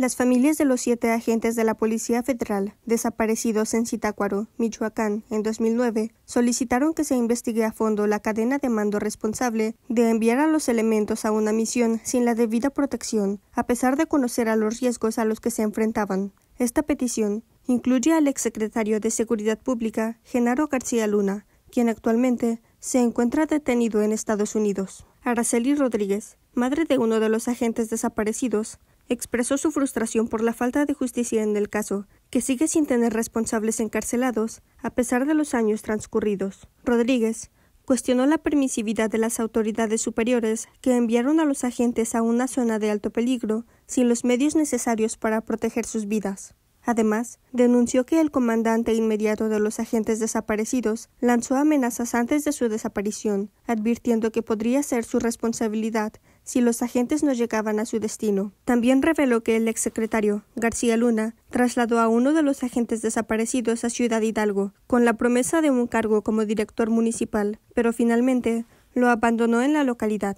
Las familias de los siete agentes de la Policía Federal desaparecidos en Zitácuaro, Michoacán, en 2009, solicitaron que se investigue a fondo la cadena de mando responsable de enviar a los elementos a una misión sin la debida protección, a pesar de conocer a los riesgos a los que se enfrentaban. Esta petición incluye al exsecretario de Seguridad Pública, Genaro García Luna, quien actualmente se encuentra detenido en Estados Unidos. Araceli Rodríguez, madre de uno de los agentes desaparecidos, expresó su frustración por la falta de justicia en el caso, que sigue sin tener responsables encarcelados, a pesar de los años transcurridos. Rodríguez cuestionó la permisividad de las autoridades superiores que enviaron a los agentes a una zona de alto peligro sin los medios necesarios para proteger sus vidas. Además, denunció que el comandante inmediato de los agentes desaparecidos lanzó amenazas antes de su desaparición, advirtiendo que podría ser su responsabilidad si los agentes no llegaban a su destino. También reveló que el exsecretario, García Luna, trasladó a uno de los agentes desaparecidos a Ciudad Hidalgo, con la promesa de un cargo como director municipal, pero finalmente lo abandonó en la localidad.